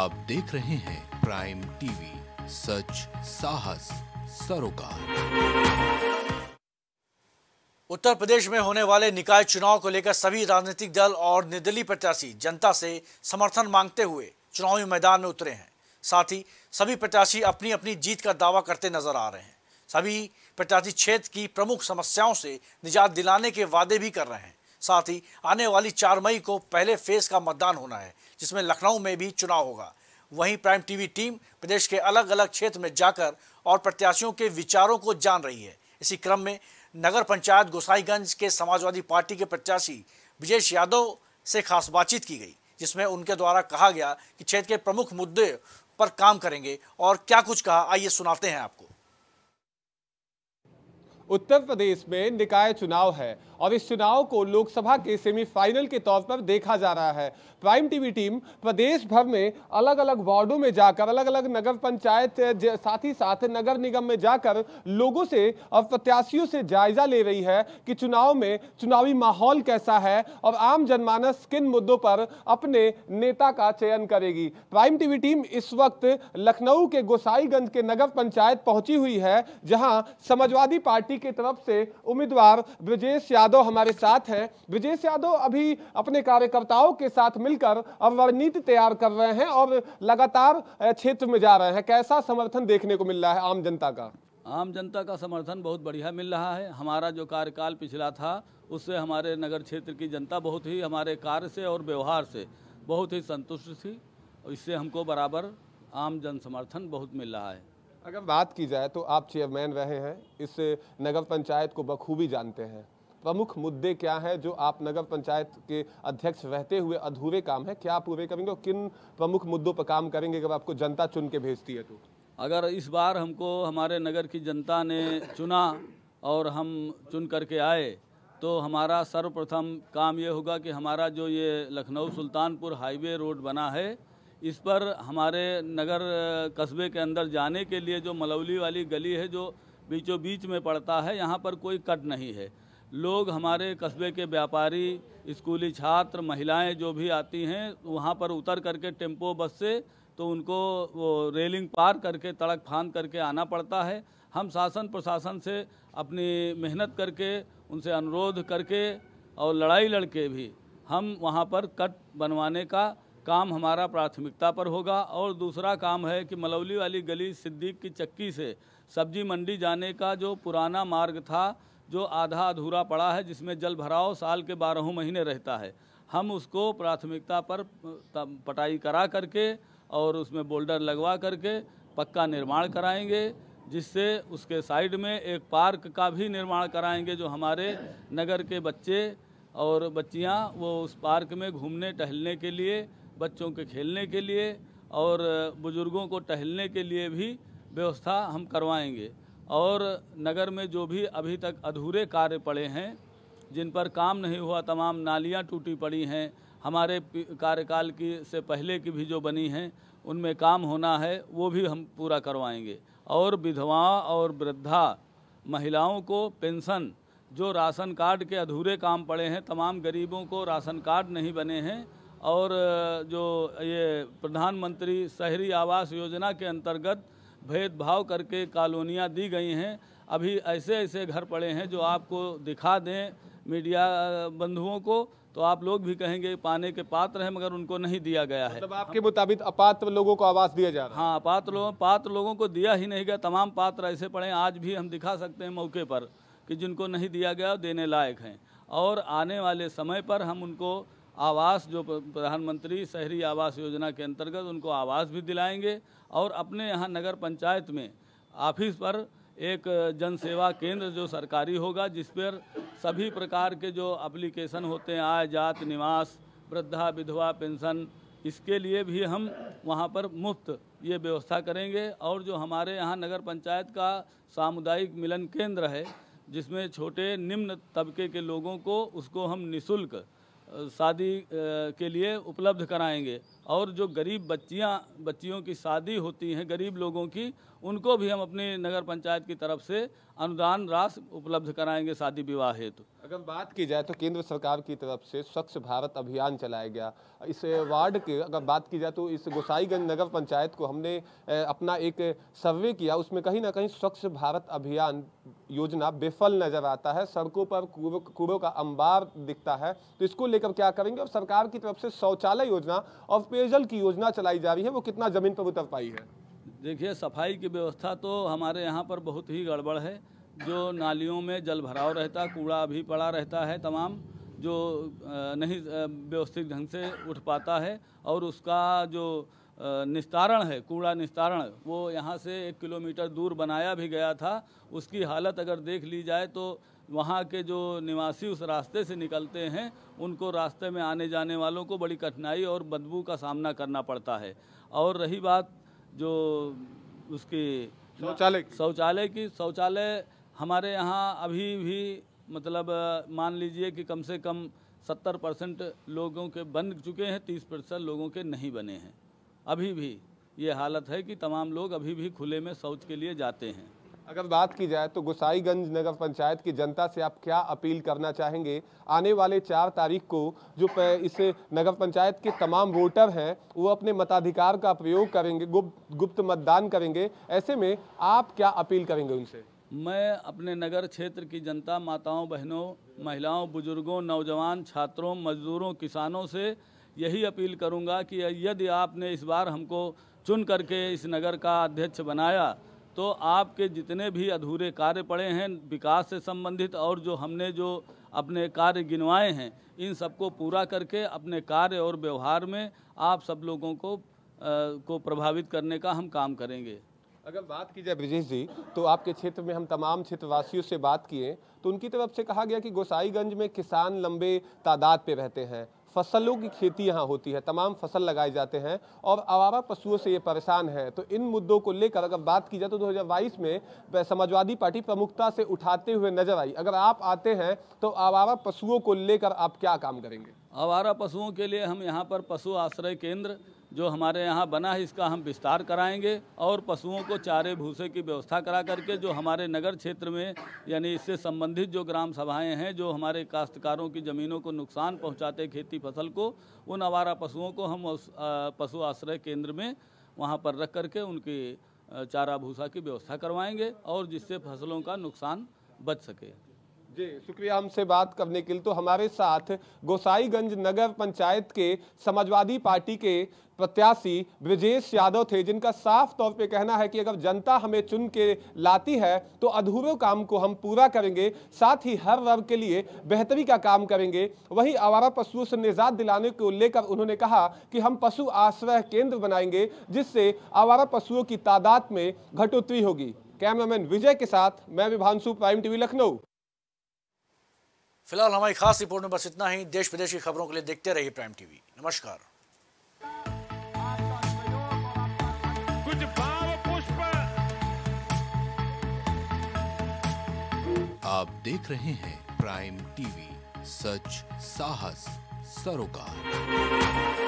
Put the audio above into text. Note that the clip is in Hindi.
आप देख रहे हैं प्राइम टीवी सच साहस सरोकार उत्तर प्रदेश में होने वाले निकाय चुनाव को लेकर सभी राजनीतिक दल और निर्दलीय प्रत्याशी जनता से समर्थन मांगते हुए चुनावी मैदान में उतरे हैं साथ ही सभी प्रत्याशी अपनी अपनी जीत का दावा करते नजर आ रहे हैं सभी प्रत्याशी क्षेत्र की प्रमुख समस्याओं से निजात दिलाने के वादे भी कर रहे हैं साथ ही आने वाली चार मई को पहले फेज का मतदान होना है जिसमें लखनऊ में भी चुनाव होगा वहीं प्राइम टीवी टीम प्रदेश के अलग अलग क्षेत्र में जाकर और प्रत्याशियों के विचारों को जान रही है इसी क्रम में नगर पंचायत गोसाईगंज के समाजवादी पार्टी के प्रत्याशी ब्रजेश यादव से खास बातचीत की गई जिसमें उनके द्वारा कहा गया कि क्षेत्र के प्रमुख मुद्दे पर काम करेंगे और क्या कुछ कहा आइए सुनाते हैं आपको उत्तर प्रदेश में निकाय चुनाव है और इस चुनाव को लोकसभा के सेमीफाइनल के तौर पर देखा जा रहा है प्राइम टीवी टीम प्रदेश भर में अलग अलग वार्डो में जाकर अलग अलग नगर पंचायत साथ ही साथ नगर निगम में जाकर लोगों से और प्रत्याशियों से जायजा ले रही है कि चुनाव में चुनावी माहौल कैसा है और आम जनमानस किन मुद्दों पर अपने नेता का चयन करेगी प्राइम टीवी टीम इस वक्त लखनऊ के गोसाईगंज के नगर पंचायत पहुंची हुई है जहां समाजवादी पार्टी की तरफ से उम्मीदवार ब्रजेश यादव हमारे साथ हैं ब्रजेश यादव अभी अपने कार्यकर्ताओं के साथ मिलकर अब रणनीति तैयार कर रहे हैं और लगातार क्षेत्र में जा रहे हैं कैसा समर्थन देखने को मिल रहा है आम जनता का आम जनता का समर्थन बहुत बढ़िया मिल रहा है हमारा जो कार्यकाल पिछला था उससे हमारे नगर क्षेत्र की जनता बहुत ही हमारे कार्य से और व्यवहार से बहुत ही संतुष्ट थी और इससे हमको बराबर आम जन समर्थन बहुत मिल रहा है अगर बात की जाए तो आप चेयरमैन रहे हैं इस नगर पंचायत को बखूबी जानते हैं प्रमुख मुद्दे क्या हैं जो आप नगर पंचायत के अध्यक्ष रहते हुए अधूरे काम हैं क्या पूरे करेंगे और किन प्रमुख मुद्दों पर काम करेंगे जब आपको जनता चुन के भेजती है तो अगर इस बार हमको हमारे नगर की जनता ने चुना और हम चुन करके आए तो हमारा सर्वप्रथम काम ये होगा कि हमारा जो ये लखनऊ सुल्तानपुर हाईवे रोड बना है इस पर हमारे नगर कस्बे के अंदर जाने के लिए जो मलौली वाली गली है जो बीचों बीच में पड़ता है यहाँ पर कोई कट नहीं है लोग हमारे कस्बे के व्यापारी स्कूली छात्र महिलाएं जो भी आती हैं वहाँ पर उतर करके टेम्पो बस से तो उनको वो रेलिंग पार करके तड़क फान करके आना पड़ता है हम शासन प्रशासन से अपनी मेहनत करके उनसे अनुरोध करके और लड़ाई लड़के भी हम वहाँ पर कट बनवाने का काम हमारा प्राथमिकता पर होगा और दूसरा काम है कि मलौली वाली गली सिद्दीक की चक्की से सब्जी मंडी जाने का जो पुराना मार्ग था जो आधा अधूरा पड़ा है जिसमें जल भराव साल के बारहों महीने रहता है हम उसको प्राथमिकता पर पटाई करा करके और उसमें बोल्डर लगवा करके पक्का निर्माण कराएंगे जिससे उसके साइड में एक पार्क का भी निर्माण कराएंगे जो हमारे नगर के बच्चे और बच्चियां वो उस पार्क में घूमने टहलने के लिए बच्चों के खेलने के लिए और बुज़ुर्गों को टहलने के लिए भी व्यवस्था हम करवाएंगे और नगर में जो भी अभी तक अधूरे कार्य पड़े हैं जिन पर काम नहीं हुआ तमाम नालियाँ टूटी पड़ी हैं हमारे कार्यकाल की से पहले की भी जो बनी हैं उनमें काम होना है वो भी हम पूरा करवाएंगे और विधवाओं और वृद्धा महिलाओं को पेंशन जो राशन कार्ड के अधूरे काम पड़े हैं तमाम गरीबों को राशन कार्ड नहीं बने हैं और जो ये प्रधानमंत्री शहरी आवास योजना के अंतर्गत भेदभाव करके कॉलोनियाँ दी गई हैं अभी ऐसे ऐसे घर पड़े हैं जो आपको दिखा दें मीडिया बंधुओं को तो आप लोग भी कहेंगे पाने के पात्र हैं मगर उनको नहीं दिया गया है मतलब आपके मुताबिक अपात्र लोगों को आवास दिया जा रहा है हाँ अपात्र लोगों पात्र लोगों को दिया ही नहीं गया तमाम पात्र ऐसे पड़े आज भी हम दिखा सकते हैं मौके पर कि जिनको नहीं दिया गया देने लायक हैं और आने वाले समय पर हम उनको आवास जो प्रधानमंत्री शहरी आवास योजना के अंतर्गत उनको आवास भी दिलाएंगे और अपने यहाँ नगर पंचायत में ऑफिस पर एक जन सेवा केंद्र जो सरकारी होगा जिस पर सभी प्रकार के जो एप्लीकेशन होते हैं आय जात निवास वृद्धा विधवा पेंशन इसके लिए भी हम वहाँ पर मुफ्त ये व्यवस्था करेंगे और जो हमारे यहाँ नगर पंचायत का सामुदायिक मिलन केंद्र है जिसमें छोटे निम्न तबके के लोगों को उसको हम निशुल्क शादी के लिए उपलब्ध कराएंगे और जो गरीब बच्चियां बच्चियों की शादी होती हैं गरीब लोगों की उनको भी हम अपनी नगर पंचायत की तरफ से अनुदान राशि उपलब्ध कराएंगे शादी विवाह हेतु तो। अगर बात की जाए तो केंद्र सरकार की तरफ से स्वच्छ भारत अभियान चलाया गया इस वार्ड के अगर बात की जाए तो इस गोसाईगंज नगर पंचायत को हमने अपना एक सर्वे किया उसमें कहीं ना कहीं स्वच्छ भारत अभियान योजना विफल नजर आता है सड़कों पर कूड़ों का अंबार दिखता है तो इसको लेकर क्या करेंगे और सरकार की तरफ से शौचालय योजना और पेयजल की योजना चलाई जा रही है वो कितना जमीन पर उतर पाई है देखिए सफाई की व्यवस्था तो हमारे यहाँ पर बहुत ही गड़बड़ है जो नालियों में जल भराव रहता कूड़ा भी पड़ा रहता है तमाम जो नहीं व्यवस्थित ढंग से उठ पाता है और उसका जो निस्तारण है कूड़ा निस्तारण वो यहाँ से एक किलोमीटर दूर बनाया भी गया था उसकी हालत अगर देख ली जाए तो वहाँ के जो निवासी उस रास्ते से निकलते हैं उनको रास्ते में आने जाने वालों को बड़ी कठिनाई और बदबू का सामना करना पड़ता है और रही बात जो उसकी शौचालय शौचालय की शौचालय हमारे यहाँ अभी भी मतलब मान लीजिए कि कम से कम सत्तर परसेंट लोगों के बन चुके हैं तीस प्रतिशत लोगों के नहीं बने हैं अभी भी ये हालत है कि तमाम लोग अभी भी खुले में शौच के लिए जाते हैं अगर बात की जाए तो गुसाईगंज नगर पंचायत की जनता से आप क्या अपील करना चाहेंगे आने वाले चार तारीख को जो इस नगर पंचायत के तमाम वोटर हैं वो अपने मताधिकार का प्रयोग करेंगे गुप्त गुप्त मतदान करेंगे ऐसे में आप क्या अपील करेंगे उनसे मैं अपने नगर क्षेत्र की जनता माताओं बहनों महिलाओं बुजुर्गों नौजवान छात्रों मजदूरों किसानों से यही अपील करूंगा कि यदि आपने इस बार हमको चुन करके इस नगर का अध्यक्ष बनाया तो आपके जितने भी अधूरे कार्य पड़े हैं विकास से संबंधित और जो हमने जो अपने कार्य गिनवाए हैं इन सबको पूरा करके अपने कार्य और व्यवहार में आप सब लोगों को आ, को प्रभावित करने का हम काम करेंगे अगर बात की जाए ब्रिजेश जी तो आपके क्षेत्र में हम तमाम क्षेत्रवासियों से बात किए तो उनकी तरफ से कहा गया कि गोसाईगंज में किसान लंबे तादाद पे रहते हैं फसलों की खेती यहाँ होती है तमाम फसल लगाए जाते हैं और आवारा पशुओं से ये परेशान हैं तो इन मुद्दों को लेकर अगर बात की जाए तो 2022 में समाजवादी पार्टी प्रमुखता से उठाते हुए नजर आई अगर आप आते हैं तो आवारा पशुओं को लेकर आप क्या काम करेंगे आवारा पशुओं के लिए हम यहाँ पर पशु आश्रय केंद्र जो हमारे यहाँ बना है इसका हम विस्तार कराएंगे और पशुओं को चारे भूसे की व्यवस्था करा करके जो हमारे नगर क्षेत्र में यानी इससे संबंधित जो ग्राम सभाएं हैं जो हमारे काश्तकारों की ज़मीनों को नुकसान पहुँचाते खेती फसल को उन आवारा पशुओं को हम पशु आश्रय केंद्र में वहाँ पर रख करके उनकी चारा भूसा की व्यवस्था करवाएँगे और जिससे फसलों का नुकसान बच सके जी शुक्रिया हमसे बात करने के लिए तो हमारे साथ गोसाईगंज नगर पंचायत के समाजवादी पार्टी के प्रत्याशी ब्रजेश यादव थे जिनका साफ तौर पे कहना है कि अगर जनता हमें चुन के लाती है तो अधूरों काम को हम पूरा करेंगे साथ ही हर वर्ग के लिए बेहतरी का काम करेंगे वहीं आवारा पशुओं से निजात दिलाने को लेकर उन्होंने कहा कि हम पशु आश्रय केंद्र बनाएंगे जिससे आवारा पशुओं की तादाद में घटोतरी होगी कैमरामैन विजय के साथ मैं विभांशु प्राइम टीवी लखनऊ फिलहाल हमारी खास रिपोर्ट में बस इतना ही देश विदेश की खबरों के लिए देखते रहिए प्राइम टीवी नमस्कार कुछ पुष्प आप देख रहे हैं प्राइम टीवी सच साहस सरोकार